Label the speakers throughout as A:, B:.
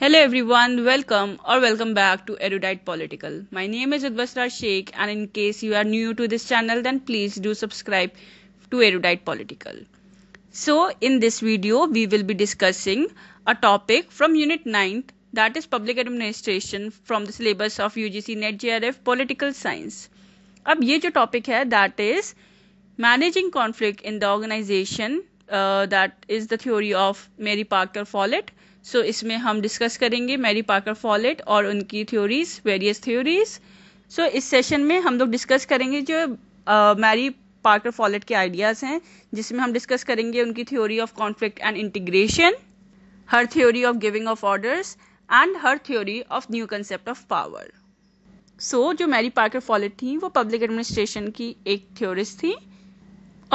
A: Hello everyone, welcome or welcome back to Erudite Political. My name is Udvasra Sheikh and in case you are new to this channel then please do subscribe to Erudite Political. So in this video we will be discussing a topic from unit 9 that is public administration from the syllabus of UGC NetJRF Political Science. अब ये जो topic है that is managing conflict in the organization uh, that is the theory of Mary Parker Follett सो इसमें हम discuss करेंगे Mary Parker folate और उनकी theories various theories सो इस सेशन में हम लोग डिस्कस करेंगे जो मैरी पार्कर फॉलेट के आइडियाज़ हैं जिसमें हम डिस्कस करेंगे उनकी theory of conflict and integration her theory of giving of orders and her theory of new concept of power so जो मैरी पार्कर फॉलेट थी वो पब्लिक एडमिनिस्ट्रेशन की एक थ्योरिस्ट थी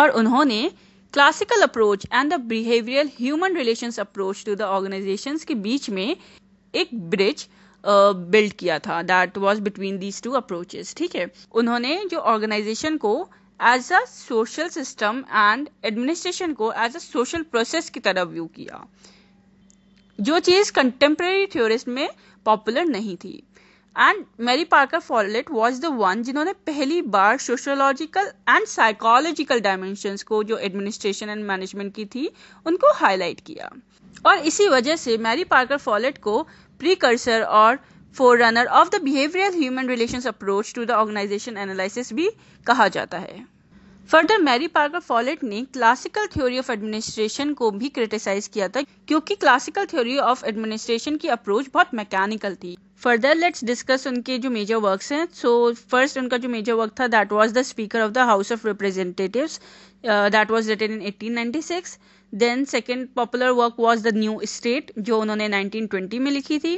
A: और उन्होंने classical approach and the behavioural human relations approach to the organisation के बीच में एक ब्रिज बिल्ड uh, किया था that was between these two approaches ठीक है उन्होंने जो ऑर्गेनाइजेशन को as a social system and administration को एज अ सोशल प्रोसेस की तरह व्यू किया जो चीज कंटेम्प्रेरी थ्योरिस्ट में पॉपुलर नहीं थी and Mary Parker Follett was the one जिन्होंने पहली बार सोशोलॉजिकल एंड साइकोलॉजिकल डायमेंशन को जो एडमिनिस्ट्रेशन एंड मैनेजमेंट की थी उनको हाईलाइट किया और इसी वजह से मैरी पार्कर फॉलेट को प्रीकर्सर और forerunner of the behaviour human relation approach to the organisation analysis भी कहा जाता है फर्दर मैरी पार्कर फॉलेट ने क्लासिकल थ्योरी ऑफ एडमिनिस्ट्रेशन को भी क्रिटिसाइज किया था क्योंकि क्लासिकल थ्योरी ऑफ एडमिनिस्ट्रेशन की अप्रोच बहुत मैकेनिकल थी फर्दर लेट्स डिस्कस उनके जो मेजर वर्क्स हैं सो फर्स्ट उनका जो मेजर वर्क था that was the speaker of the house of representative that was written in 1896 then second popular work was the new state जो उन्होंने 1920 में लिखी थी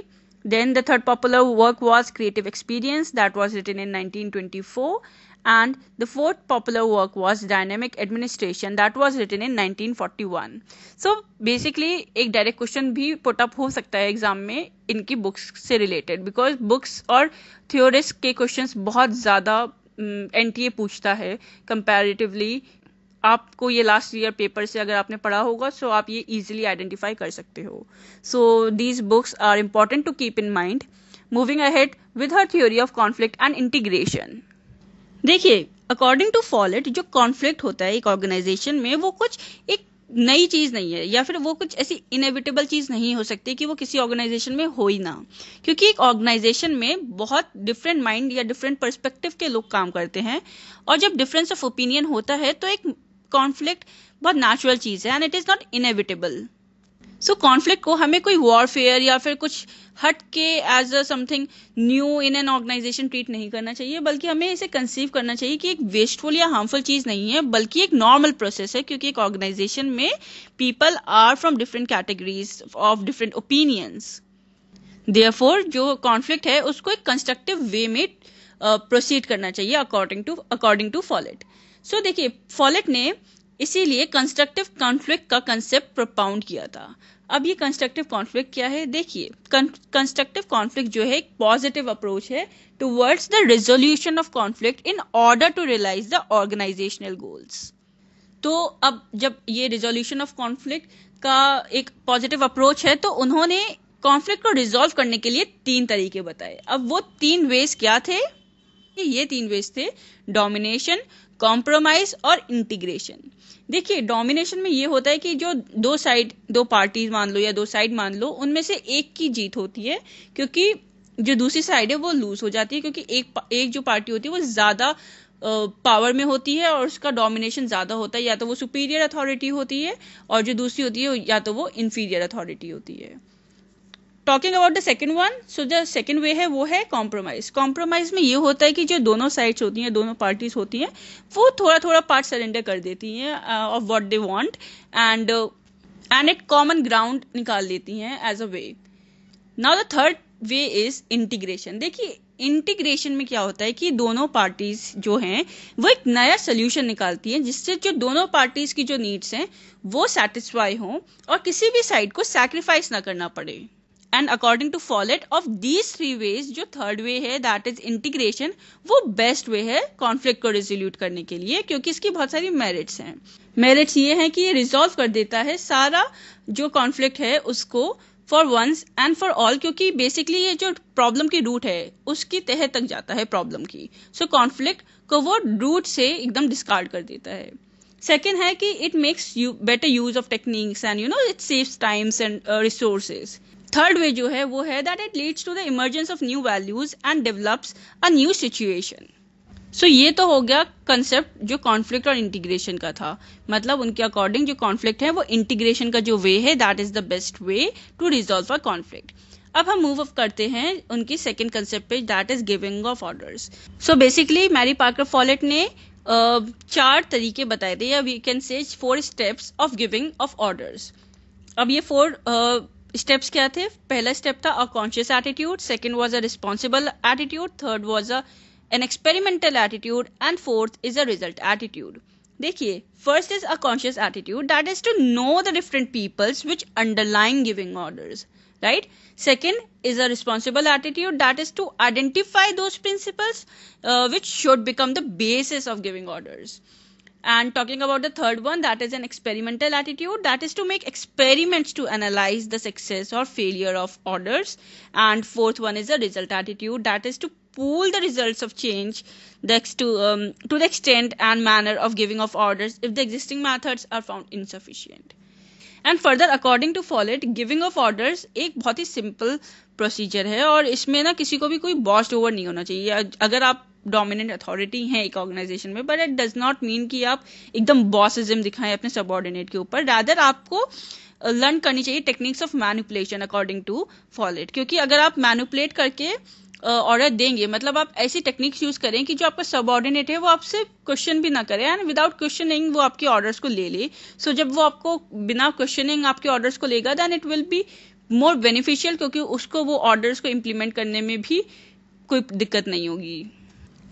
A: then the third popular work was creative experience that was written in 1924 And the fourth popular work was Dynamic Administration that was written in 1941. So basically एक direct question bhi put up ho sakta hai exam mein inki books se related because books or theorists ke questions bahut zyada N T A पूछता है comparatively आपको ये last year paper से अगर आपने पढ़ा होगा सो आप ये इजीली आइडेंटिफाई कर सकते हो so these books are important to keep in mind moving ahead with her theory of conflict and integration देखिए अकॉर्डिंग टू फॉलेट जो कॉन्फ्लिक्ट होता है एक ऑर्गेनाइजेशन में वो कुछ एक नई चीज नहीं है या फिर वो कुछ ऐसी इनेविटेबल चीज नहीं हो सकती कि वो किसी ऑर्गेनाइजेशन में हो ही ना क्योंकि एक ऑर्गेनाइजेशन में बहुत डिफरेंट माइंड या डिफरेंट पर्सपेक्टिव के लोग काम करते हैं और जब डिफरेंस ऑफ ओपिनियन होता है तो एक कॉन्फ्लिक्ट बहुत नेचुरल चीज है and it is not inevitable so so, conflict को हमें कोई वॉरफेयर या फिर कुछ हट के as a something new in an organisation treat नहीं करना चाहिए बल्कि हमें इसे कंसीव करना चाहिए कि एक वेस्टफुल या हार्मफुल चीज नहीं है बल्कि एक नॉर्मल प्रोसेस है क्योंकि एक ऑर्गेनाइजेशन में people are from different categories of different opinions therefore जो कॉन्फ्लिक्ट है उसको एक कंस्ट्रक्टिव वे में प्रोसीड uh, करना चाहिए according to according to Follett so देखिए फॉलेट ने इसीलिए कंस्ट्रक्टिव कॉन्फ्लिक्ट का कंसेप्ट प्रोपाउंड किया था अब ये कंस्ट्रक्टिव कॉन्फ्लिक्ट क्या है देखिए कंस्ट्रक्टिव कॉन्फ्लिक्ट जो है एक पॉजिटिव अप्रोच है towards the resolution of conflict in order to realise the organisational goals तो अब जब ये रेजोल्यूशन ऑफ कॉन्फ्लिक्ट का एक पॉजिटिव अप्रोच है तो उन्होंने कॉन्फ्लिक्ट को रिजोल्व करने के लिए तीन तरीके बताए अब वो तीन वेज क्या थे ये तीन वेज थे डोमिनेशन कॉम्प्रोमाइज और इंटीग्रेशन देखिए डोमिनेशन में ये होता है कि जो दो साइड दो पार्टीज मान लो या दो साइड मान लो उनमें से एक की जीत होती है क्योंकि जो दूसरी साइड है वो लूज हो जाती है क्योंकि एक एक जो पार्टी होती है वो ज्यादा पावर में होती है और उसका डोमिनेशन ज्यादा होता है या तो वो सुपीरियर अथॉरिटी होती है और जो दूसरी होती है या तो वो इन्फीरियर अथॉरिटी होती है talking about the second one so जो सेकेंड वे है वो है कॉम्प्रोमाइज कॉम्प्रोमाइज में ये होता है कि जो दोनों साइड्स होती हैं दोनों पार्टीज होती हैं वो थोड़ा थोड़ा पार्ट सरेंडर कर देती हैं of what they want and and it common ground निकाल देती हैं as a way now the third way is integration देखिए इंटीग्रेशन में क्या होता है कि दोनों पार्टीज जो हैं वो एक नया सोल्यूशन निकालती हैं जिससे जो दोनों पार्टीज की जो नीड्स हैं वो सेटिस्फाई हों और किसी भी साइड को सैक्रिफाइस ना करना पड़े and according to Follett of these three ways जो थर्ड वे है दैट इज इंटीग्रेशन वो बेस्ट वे है कॉन्फ्लिक्ट को रेजोल्यूट करने के लिए क्योंकि इसकी बहुत सारी मेरिट्स हैं मेरिट्स ये हैं कि ये रिजोल्व कर देता है सारा जो कॉन्फ्लिक्ट है उसको for once and for all क्योंकि बेसिकली ये जो प्रॉब्लम की रूट है उसकी तह तक जाता है प्रॉब्लम की सो so, कॉन्फ्लिक्ट को वो रूट से एकदम डिस्कार्ड कर देता है सेकेंड है कि it makes you better use of techniques and you know it saves times and resources third way जो है वो है that it leads to the emergence of new values and develops a new situation so ये तो हो गया concept जो conflict और इंटीग्रेशन का था मतलब उनके अकॉर्डिंग जो कॉन्फ्लिक्ट है वो इंटीग्रेशन का जो वे है that is the best way to resolve a conflict अब हम मूव अप करते हैं उनकी सेकेंड कंसेप्ट पे that is giving of orders so basically Mary Parker Follett ने uh, चार तरीके बताए थे या we can say four steps of giving of orders अब ये फोर स्टेप्स क्या थे पहला स्टेप था a conscious attitude second was a responsible attitude third was a an experimental attitude and fourth is a result attitude देखिए first is a conscious attitude that is to know the different peoples which underlying giving orders right second is a responsible attitude that is to identify those principles which should become the basis of giving orders And talking about the third one, that is an experimental attitude, that is to make experiments to analyze the success or failure of orders. And fourth one is a result attitude, that is to pool the results of change to, um, to the extent and manner of giving of orders if the existing methods are found insufficient. And further, according to Follett, giving of orders is a very simple procedure, and in this, ना किसी should be कोई बॉस्ड over dominant authority हैं एक organisation में but it does not mean कि आप एकदम bossism दिखाएं अपने सबॉर्डिनेट के ऊपर रादर आपको लर्न uh, करनी चाहिए techniques of manipulation according to Follett क्योंकि अगर आप मैनुपुलेट करके ऑर्डर uh, देंगे मतलब आप ऐसी टेक्निक्स यूज करें कि जो आपका सबॉर्डिनेट है वो आपसे क्वेश्चन भी ना करे एंड विदाउट क्वेश्चनिंग वो आपके ऑर्डर्स को ले ले सो so, जब वो आपको बिना क्वेश्चनिंग आपके ऑर्डर्स को लेगा then it will be more beneficial क्योंकि उसको वो ऑर्डर्स को इम्प्लीमेंट करने में भी कोई दिक्कत नहीं होगी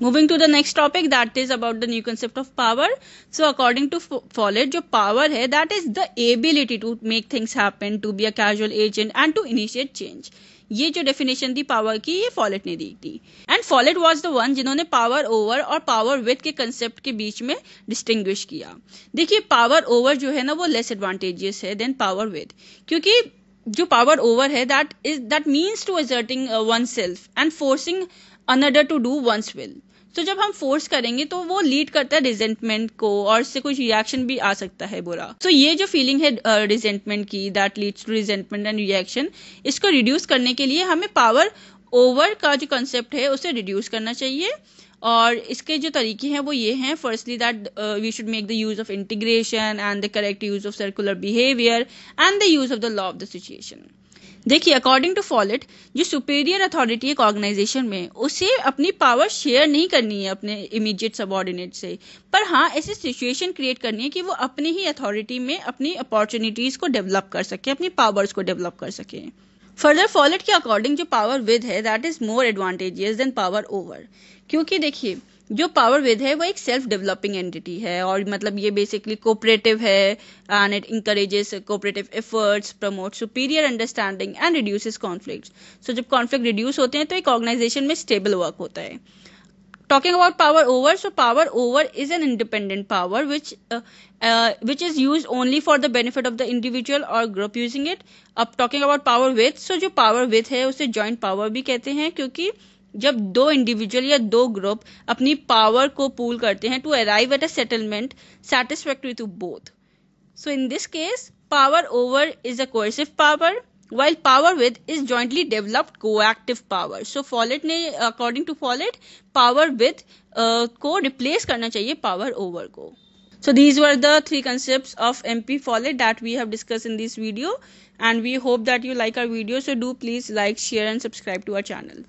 A: moving to the next topic that is about the new concept of power so according to Follett जो पावर है that is the ability to make things happen to be a casual agent and to initiate change ये जो definition थी power की ये folate ने दी थी and Follett was the one जिन्होंने पावर ओवर और पावर विथ के कंसेप्ट के बीच में डिस्टिंग्विश किया देखिए पावर ओवर जो है ना वो लेस एडवांटेजियस है देन पावर विथ क्योंकि जो पावर ओवर है that is that means to asserting oneself and forcing another to do one's will तो जब हम फोर्स करेंगे तो वो लीड करता है रिजेंटमेंट को और इससे कुछ रिएक्शन भी आ सकता है बुरा तो so, ये जो फीलिंग है रिजेंटमेंट uh, की that leads to resentment and reaction इसको रिड्यूस करने के लिए हमें पावर ओवर का जो कंसेप्ट है उसे रिड्यूस करना चाहिए और इसके जो तरीके हैं वो ये हैं firstly that we should make the use of integration and the correct use of circular behaviour and the use of the law of the situation देखिए अकॉर्डिंग टू फॉलेट जो सुपीरियर अथॉरिटी एक ऑर्गेनाइजेशन में उसे अपनी power share नहीं करनी है अपने इमीडिएट सबॉर्डिनेट से पर हाँ ऐसी सिचुएशन क्रिएट करनी है कि वो अपनी ही अथॉरिटी में अपनी अपॉर्चुनिटीज को डेवलप कर सके अपनी पावर्स को डेवलप कर सके फर्दर फॉलेट के अकॉर्डिंग जो पावर विद है that is more advantageous than power over क्योंकि देखिए जो पावर वेद है वो एक सेल्फ डेवलपिंग एंटिटी है और मतलब ये बेसिकली कोऑपरेटिव है and it encourages cooperative efforts promote superior understanding and reduce conflicts so जब कॉन्फ्लिक्ट रिड्यूस होते हैं तो एक ऑर्गेनाइजेशन में स्टेबल वर्क होता है talking about power over so power over is an independent power which which is use only for the benefit of the individual और group using it अब talking about power with so जो power with है उसे joint power भी कहते हैं क्योंकि जब दो इंडिविजुअल या दो ग्रुप अपनी पावर को पूल करते हैं to arrive at a settlement satisfactory to both so in this case power over is a coercive power while power with is jointly developed coactive power so Follett ने according to Follett power with को replace करना चाहिए power over को so these are the three concept of M P Follett that we have discuss in this video and we hope that you like are video so do please like share and subscribe to our channel